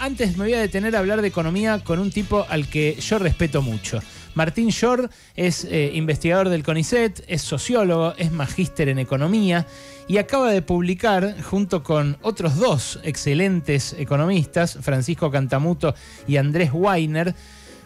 Antes me voy a detener a hablar de economía con un tipo al que yo respeto mucho. Martín Short es eh, investigador del CONICET, es sociólogo, es magíster en economía y acaba de publicar, junto con otros dos excelentes economistas, Francisco Cantamuto y Andrés Weiner,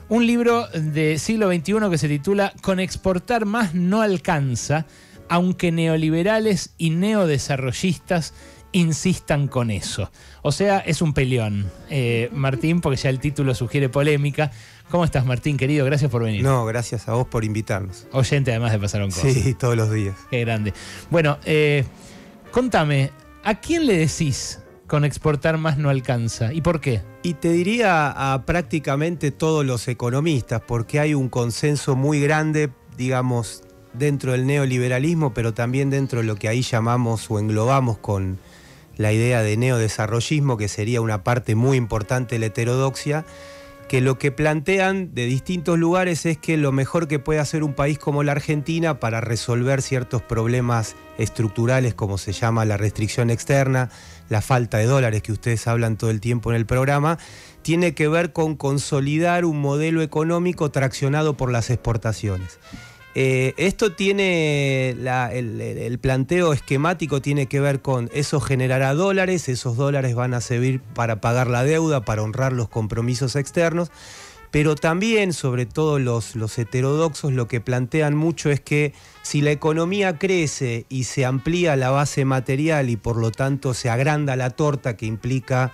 un libro de siglo XXI que se titula Con exportar más no alcanza, aunque neoliberales y neodesarrollistas insistan con eso. O sea, es un peleón, eh, Martín, porque ya el título sugiere polémica. ¿Cómo estás, Martín, querido? Gracias por venir. No, gracias a vos por invitarnos. Oyente, además de un Cosas. Sí, todos los días. Qué grande. Bueno, eh, contame, ¿a quién le decís con exportar más no alcanza? ¿Y por qué? Y te diría a prácticamente todos los economistas, porque hay un consenso muy grande, digamos, dentro del neoliberalismo, pero también dentro de lo que ahí llamamos o englobamos con la idea de neodesarrollismo, que sería una parte muy importante de la heterodoxia, que lo que plantean de distintos lugares es que lo mejor que puede hacer un país como la Argentina para resolver ciertos problemas estructurales, como se llama la restricción externa, la falta de dólares que ustedes hablan todo el tiempo en el programa, tiene que ver con consolidar un modelo económico traccionado por las exportaciones. Eh, esto tiene, el, planteo esquemático tiene que ver con eso generará dólares, esos dólares van a servir para pagar la deuda, para honrar los compromisos externos, pero también, sobre todo los, heterodoxos, lo que plantean mucho es que si la economía crece y se amplía la base material y por lo tanto se agranda la torta que implica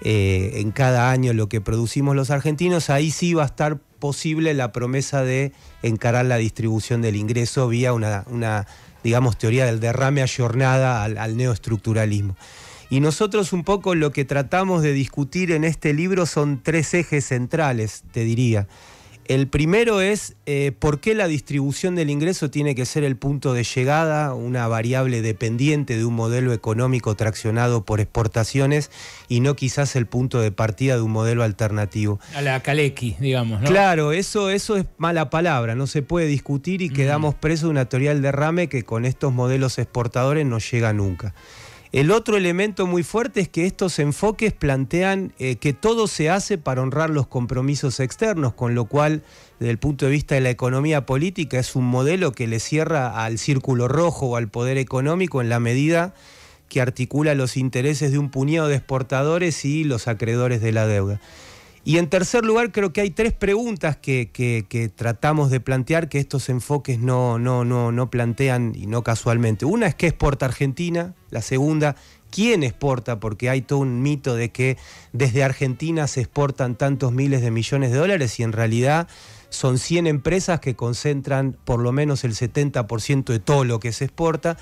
eh, en cada año lo que producimos los argentinos, ahí sí va a estar posible la promesa de encarar la distribución del ingreso vía una, digamos, teoría del derrame ayornada jornada al neoestructuralismo. Y nosotros un poco lo que tratamos de discutir en este libro son tres ejes centrales, te diría. El primero es eh, por qué la distribución del ingreso tiene que ser el punto de llegada, una variable dependiente de un modelo económico traccionado por exportaciones y no quizás el punto de partida de un modelo alternativo. A la Kaleki, digamos. Claro, eso, eso es mala palabra, no se puede discutir y mm. quedamos presos de una teoría del derrame que con estos modelos exportadores no llega nunca. El otro elemento muy fuerte es que estos enfoques plantean eh, que todo se hace para honrar los compromisos externos, con lo cual, desde el punto de vista de la economía política, es un modelo que le cierra al círculo rojo o al poder económico en la medida que articula los intereses de un puñado de exportadores y los acreedores de la deuda. Y en tercer lugar, creo que hay tres preguntas que, tratamos de plantear que estos enfoques no, no, no, no plantean y no casualmente. Una es qué exporta Argentina, la segunda, quién exporta, porque hay todo un mito de que desde Argentina se exportan tantos miles de millones de dólares y en realidad son 100 empresas que concentran por lo menos el 70% de todo lo que se exporta.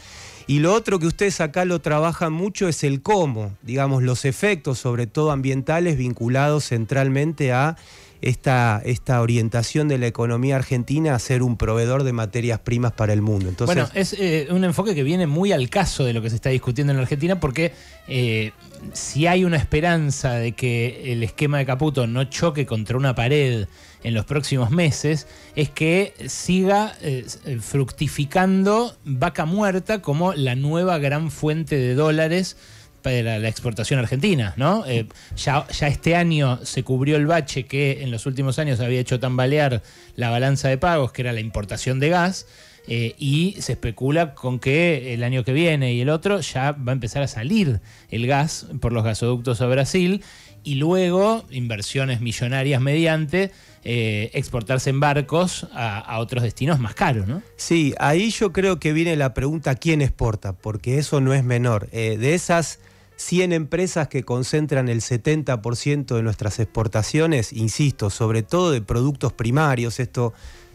Y lo otro que ustedes acá lo trabajan mucho es el cómo, digamos, los efectos, sobre todo ambientales, vinculados centralmente a esta, esta orientación de la economía argentina a ser un proveedor de materias primas para el mundo. Entonces, bueno, es eh, un enfoque que viene muy al caso de lo que se está discutiendo en la Argentina porque eh, si hay una esperanza de que el esquema de Caputo no choque contra una pared, en los próximos meses es que siga eh, eh, fructificando vaca muerta como la nueva gran fuente de dólares para la exportación argentina, ¿no? Eh, ya, este año se cubrió el bache que en los últimos años había hecho tambalear la balanza de pagos, que era la importación de gas, y se especula con que el año que viene y el otro ya va a empezar a salir el gas por los gasoductos a Brasil y luego, inversiones millonarias mediante, eh, exportarse en barcos a, otros destinos más caros, ¿no? Sí, ahí yo creo que viene la pregunta quién exporta, porque eso no es menor. Eh, de esas 100 empresas que concentran el 70% de nuestras exportaciones, insisto, sobre todo de productos primarios, esto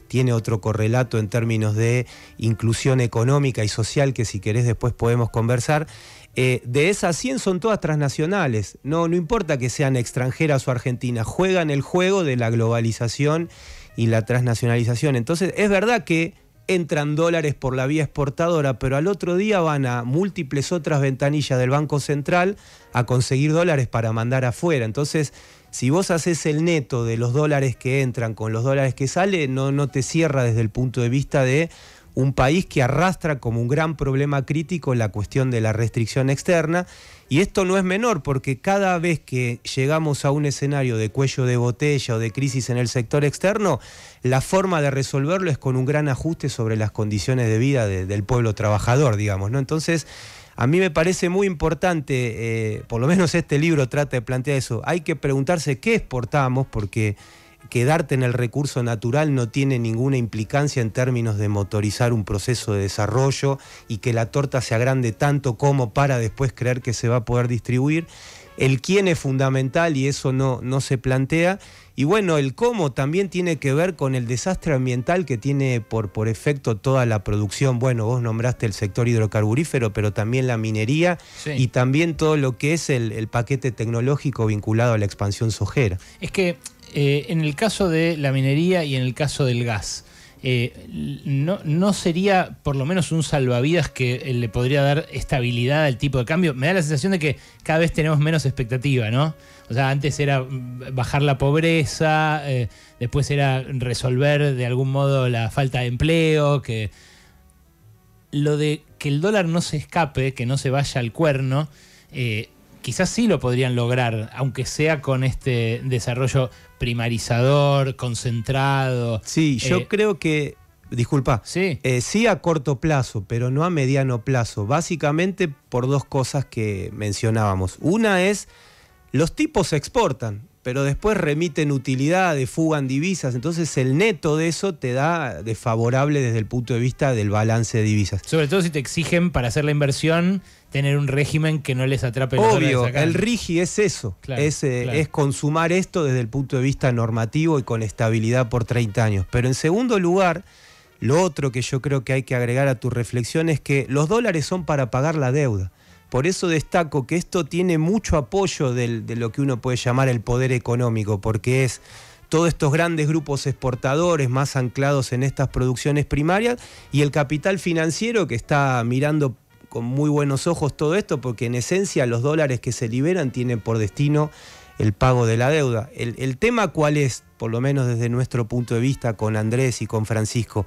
tiene otro correlato en términos de inclusión económica y social que si querés después podemos conversar. Eh, de esas 100 son todas transnacionales, no, no importa que sean extranjeras o argentinas, juegan el juego de la globalización y la transnacionalización. Entonces, es verdad que entran dólares por la vía exportadora, pero al otro día van a múltiples otras ventanillas del Banco Central a conseguir dólares para mandar afuera. Entonces, si vos haces el neto de los dólares que entran con los dólares que salen, no, no te cierra desde el punto de vista de un país que arrastra como un gran problema crítico la cuestión de la restricción externa. Y esto no es menor porque cada vez que llegamos a un escenario de cuello de botella o de crisis en el sector externo, la forma de resolverlo es con un gran ajuste sobre las condiciones de vida del pueblo trabajador, digamos. ¿no? Entonces, a mí me parece muy importante, eh, por lo menos este libro trata de plantear eso, hay que preguntarse qué exportamos porque quedarte en el recurso natural no tiene ninguna implicancia en términos de motorizar un proceso de desarrollo y que la torta se agrande tanto como para después creer que se va a poder distribuir. El quién es fundamental y eso no, no se plantea y bueno, el cómo también tiene que ver con el desastre ambiental que tiene por, por efecto toda la producción. Bueno, vos nombraste el sector hidrocarburífero, pero también la minería y también todo lo que es el, paquete tecnológico vinculado a la expansión sojera. Es que eh, en el caso de la minería y en el caso del gas, eh, no, no, sería por lo menos un salvavidas que eh, le podría dar estabilidad al tipo de cambio. Me da la sensación de que cada vez tenemos menos expectativa, ¿no? O sea, antes era bajar la pobreza, eh, después era resolver de algún modo la falta de empleo, que lo de que el dólar no se escape, que no se vaya al cuerno, quizás sí lo podrían lograr, aunque sea con este desarrollo primarizador, concentrado. Sí, yo eh, creo que, disculpa, sí. Eh, sí a corto plazo, pero no a mediano plazo, básicamente por dos cosas que mencionábamos. Una es, los tipos se exportan, pero después remiten utilidades, fugan divisas, entonces el neto de eso te da desfavorable desde el punto de vista del balance de divisas. Sobre todo si te exigen para hacer la inversión tener un régimen que no les atrape. Obvio, el RIGI es eso, es, eh, es consumar esto desde el punto de vista normativo y con estabilidad por 30 años. Pero en segundo lugar, lo otro que yo creo que hay que agregar a tu reflexión es que los dólares son para pagar la deuda. Por eso destaco que esto tiene mucho apoyo de lo que uno puede llamar el poder económico, porque es todos estos grandes grupos exportadores más anclados en estas producciones primarias y el capital financiero que está mirando con muy buenos ojos todo esto, porque en esencia los dólares que se liberan tienen por destino el pago de la deuda. El, el tema cuál es, por lo menos desde nuestro punto de vista con Andrés y con Francisco,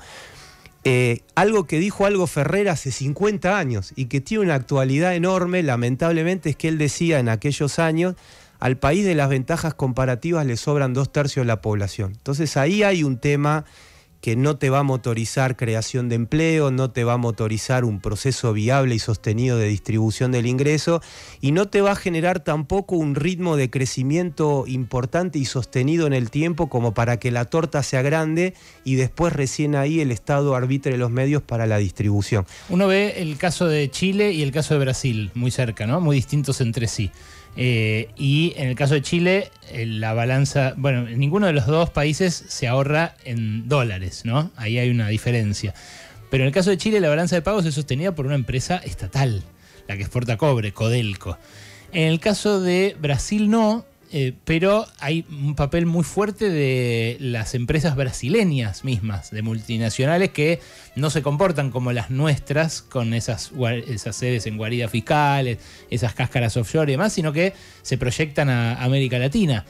eh, algo que dijo Algo Ferrer hace 50 años y que tiene una actualidad enorme, lamentablemente, es que él decía en aquellos años, al país de las ventajas comparativas le sobran dos tercios de la población. Entonces ahí hay un tema que no te va a motorizar creación de empleo, no te va a motorizar un proceso viable y sostenido de distribución del ingreso y no te va a generar tampoco un ritmo de crecimiento importante y sostenido en el tiempo como para que la torta sea grande y después recién ahí el Estado arbitre los medios para la distribución. Uno ve el caso de Chile y el caso de Brasil muy cerca, ¿no? Muy distintos entre sí. Eh, y en el caso de Chile, eh, la balanza, bueno, ninguno de los dos países se ahorra en dólares, ¿no? Ahí hay una diferencia. Pero en el caso de Chile, la balanza de pagos es sostenida por una empresa estatal, la que exporta cobre, Codelco. En el caso de Brasil no, eh, pero hay un papel muy fuerte de las empresas brasileñas mismas, de multinacionales que no se comportan como las nuestras con esas, esas sedes en guarida fiscales, esas cáscaras offshore y demás, sino que se proyectan a América Latina.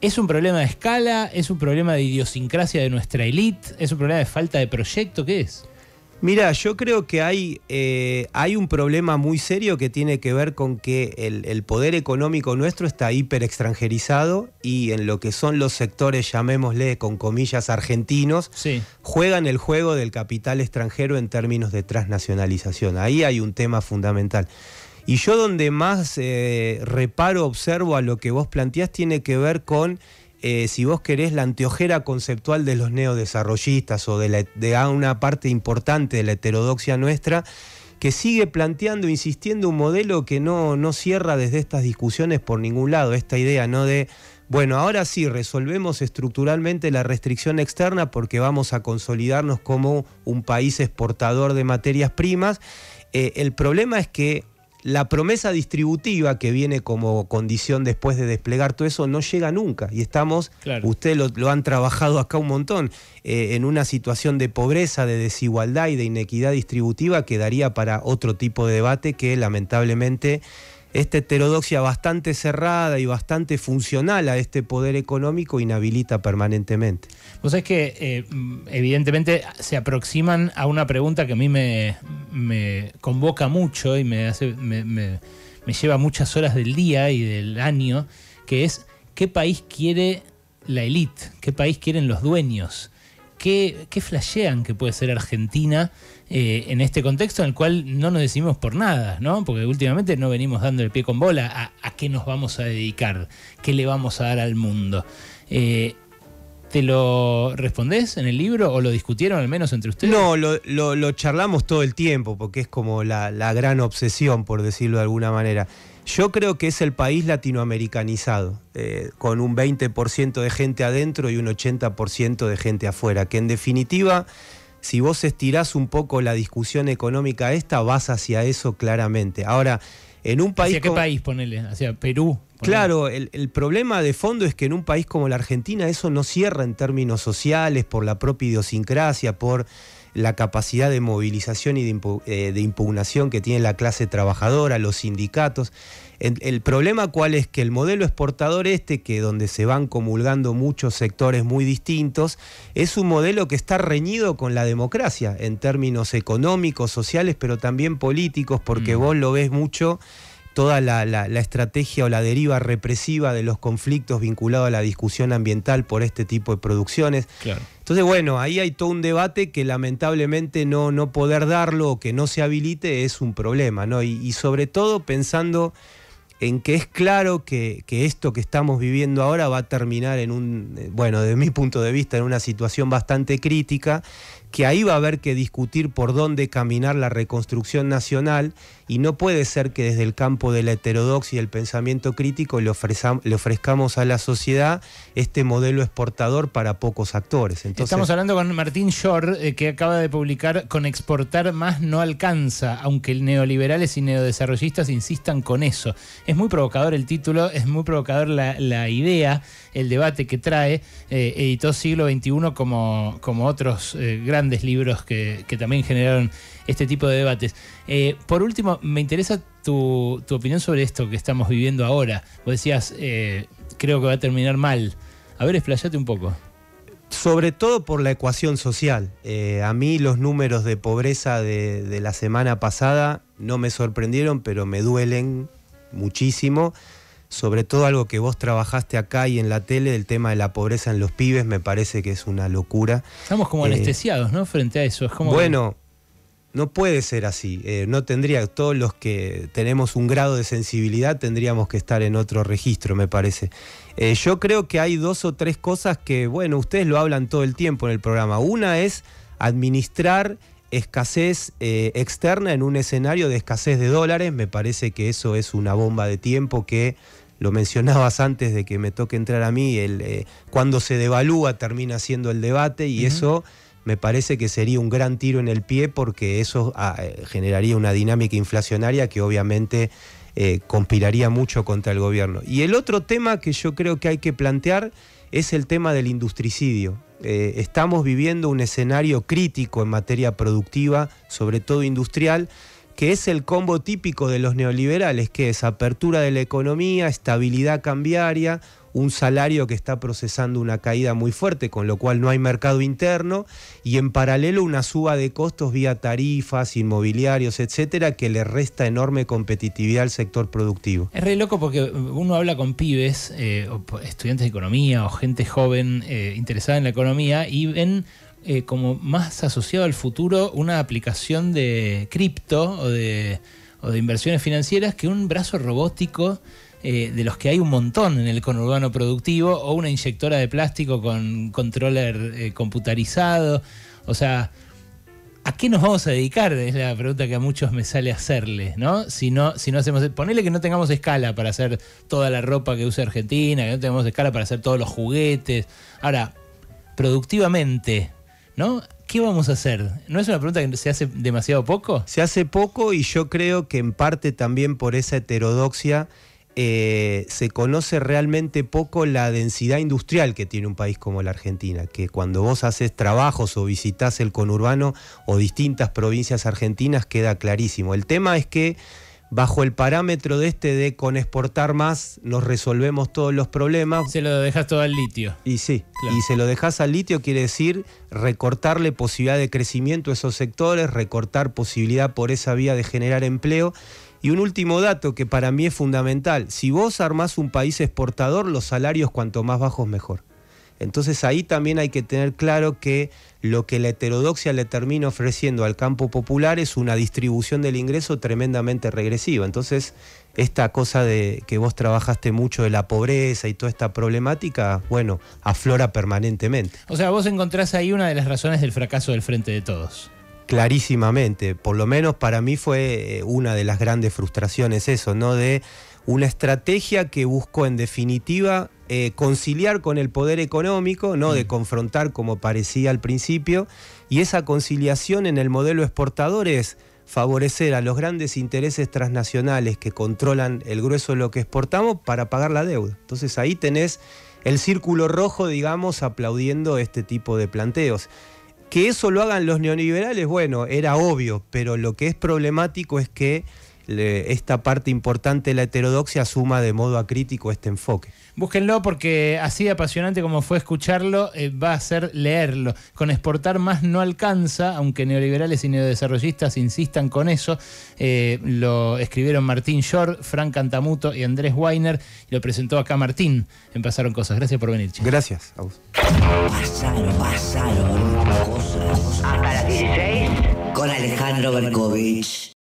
Es un problema de escala, es un problema de idiosincrasia de nuestra elite, es un problema de falta de proyecto, ¿qué es? Mira, yo creo que hay, eh, hay un problema muy serio que tiene que ver con que el, poder económico nuestro está hiper extranjerizado y en lo que son los sectores, llamémosle con comillas, argentinos, juegan el juego del capital extranjero en términos de transnacionalización. Ahí hay un tema fundamental. Y yo donde más eh, reparo, observo a lo que vos planteás, tiene que ver con eh, si vos querés, la anteojera conceptual de los neodesarrollistas o de, una parte importante de la heterodoxia nuestra, que sigue planteando, insistiendo un modelo que no, cierra desde estas discusiones por ningún lado, esta idea, ¿no? De bueno, ahora sí resolvemos estructuralmente la restricción externa porque vamos a consolidarnos como un país exportador de materias primas. Eh, el problema es que la promesa distributiva que viene como condición después de desplegar todo eso no llega nunca. Y estamos, usted ustedes lo, han trabajado acá un montón, eh, en una situación de pobreza, de desigualdad y de inequidad distributiva que daría para otro tipo de debate que lamentablemente esta heterodoxia bastante cerrada y bastante funcional a este poder económico inhabilita permanentemente. Pues es que eh, evidentemente se aproximan a una pregunta que a mí me, convoca mucho y me, hace, lleva muchas horas del día y del año, que es ¿qué país quiere la élite? ¿Qué país quieren los dueños? ¿Qué, ¿Qué flashean que puede ser Argentina? Eh, en este contexto en el cual no nos decimos por nada, ¿no? Porque últimamente no venimos dando el pie con bola a, qué nos vamos a dedicar, qué le vamos a dar al mundo. Eh, ¿Te lo respondés en el libro o lo discutieron al menos entre ustedes? No, lo, charlamos todo el tiempo porque es como la, gran obsesión, por decirlo de alguna manera. Yo creo que es el país latinoamericanizado, eh, con un 20% de gente adentro y un 80% de gente afuera, que en definitiva si vos estirás un poco la discusión económica esta, vas hacia eso claramente. Ahora, en un país... ¿Hacia qué país, ponele? ¿Hacia Perú? Claro, el, el, problema de fondo es que en un país como la Argentina eso no cierra en términos sociales, por la propia idiosincrasia, por la capacidad de movilización y eh, de, impugnación que tiene la clase trabajadora, los sindicatos. El, problema cuál es que el modelo exportador este, que donde se van comulgando muchos sectores muy distintos, es un modelo que está reñido con la democracia en términos económicos, sociales, pero también políticos, porque mm. vos lo ves mucho toda la, estrategia o la deriva represiva de los conflictos vinculados a la discusión ambiental por este tipo de producciones. Entonces, bueno, ahí hay todo un debate que lamentablemente no, no poder darlo o que no se habilite es un problema, Y, sobre todo pensando en que es claro que, que, esto que estamos viviendo ahora va a terminar en un, eh, bueno, de mi punto de vista, en una situación bastante crítica, que ahí va a haber que discutir por dónde caminar la reconstrucción nacional y no puede ser que desde el campo de la heterodoxia y el pensamiento crítico le, ofrezcamos a la sociedad este modelo exportador para pocos actores. Estamos hablando con Martín Shor, eh, que acaba de publicar Con exportar más no alcanza, aunque neoliberales y neodesarrollistas insistan con eso. Es muy provocador el título, es muy provocador la, idea, el debate que trae. Eh, editó Siglo XXI como, otros eh, grandes libros que también generaron este tipo de debates. Eh, por último, me interesa tu, opinión sobre esto que estamos viviendo ahora. Vos decías, eh, creo que va a terminar mal. A ver, explayate un poco. Sobre todo por la ecuación social. Eh, a mí los números de pobreza de, la semana pasada no me sorprendieron, pero me duelen muchísimo sobre todo algo que vos trabajaste acá y en la tele, el tema de la pobreza en los pibes, me parece que es una locura. Estamos como anestesiados, ¿no? Frente a eso. Es bueno, no puede ser así. Eh, no tendría, todos los que tenemos un grado de sensibilidad tendríamos que estar en otro registro, me parece. Eh, yo creo que hay dos o tres cosas que, bueno, ustedes lo hablan todo el tiempo en el programa. Una es administrar escasez eh, externa en un escenario de escasez de dólares. Me parece que eso es una bomba de tiempo que lo mencionabas antes de que me toque entrar a mí. El, cuando se devalúa termina siendo el debate y eso me parece que sería un gran tiro en el pie porque eso ah, eh, generaría una dinámica inflacionaria que obviamente compilaría eh, conspiraría mucho contra el gobierno. Y el otro tema que yo creo que hay que plantear es el tema del industricidio. Eh, estamos viviendo un escenario crítico en materia productiva, sobre todo industrial, que es el combo típico de los neoliberales, que es apertura de la economía, estabilidad cambiaria, un salario que está procesando una caída muy fuerte, con lo cual no hay mercado interno, y en paralelo una suba de costos vía tarifas, inmobiliarios, etcétera, que le resta enorme competitividad al sector productivo. Es re loco porque uno habla con pibes, eh, estudiantes de economía o gente joven eh, interesada en la economía y ven eh, como más asociado al futuro una aplicación de cripto o de, o de inversiones financieras que un brazo robótico eh, de los que hay un montón en el conurbano productivo, o una inyectora de plástico con controller eh, computarizado. O sea, ¿a qué nos vamos a dedicar? Es la pregunta que a muchos me sale hacerle, ¿no? Si no, si no hacemos. Ponele que no tengamos escala para hacer toda la ropa que usa Argentina, que no tengamos escala para hacer todos los juguetes. Ahora, productivamente, ¿no? ¿Qué vamos a hacer? ¿No es una pregunta que se hace demasiado poco? Se hace poco y yo creo que en parte también por esa heterodoxia eh, se conoce realmente poco la densidad industrial que tiene un país como la Argentina, que cuando vos haces trabajos o visitas el conurbano o distintas provincias argentinas queda clarísimo. El tema es que bajo el parámetro de este de con exportar más nos resolvemos todos los problemas. Se lo dejas todo al litio. Y sí, y se lo dejas al litio quiere decir recortarle posibilidad de crecimiento a esos sectores, recortar posibilidad por esa vía de generar empleo. Y un último dato que para mí es fundamental, si vos armás un país exportador, los salarios cuanto más bajos mejor. Entonces ahí también hay que tener claro que lo que la heterodoxia le termina ofreciendo al campo popular es una distribución del ingreso tremendamente regresiva. Entonces, esta cosa de que vos trabajaste mucho de la pobreza y toda esta problemática, bueno, aflora permanentemente. O sea, vos encontrás ahí una de las razones del fracaso del Frente de Todos. Clarísimamente, por lo menos para mí fue eh, una de las grandes frustraciones eso, ¿no? De una estrategia que buscó en definitiva eh, conciliar con el poder económico, no de mm. confrontar como parecía al principio, y esa conciliación en el modelo exportador es favorecer a los grandes intereses transnacionales que controlan el grueso de lo que exportamos para pagar la deuda. Entonces ahí tenés el círculo rojo, digamos, aplaudiendo este tipo de planteos. Que eso lo hagan los neoliberales, bueno, era obvio, pero lo que es problemático es que esta parte importante de la heterodoxia suma de modo acrítico este enfoque. Búsquenlo porque así apasionante como fue escucharlo, eh, va a ser leerlo. Con exportar más no alcanza, aunque neoliberales y neodesarrollistas insistan con eso. Eh, lo escribieron Martín Short, Frank Cantamuto y Andrés Weiner. Y lo presentó acá Martín en Pasaron Cosas. Gracias por venir. Gracias a Pasaron, las ah, con Alejandro Berkovich.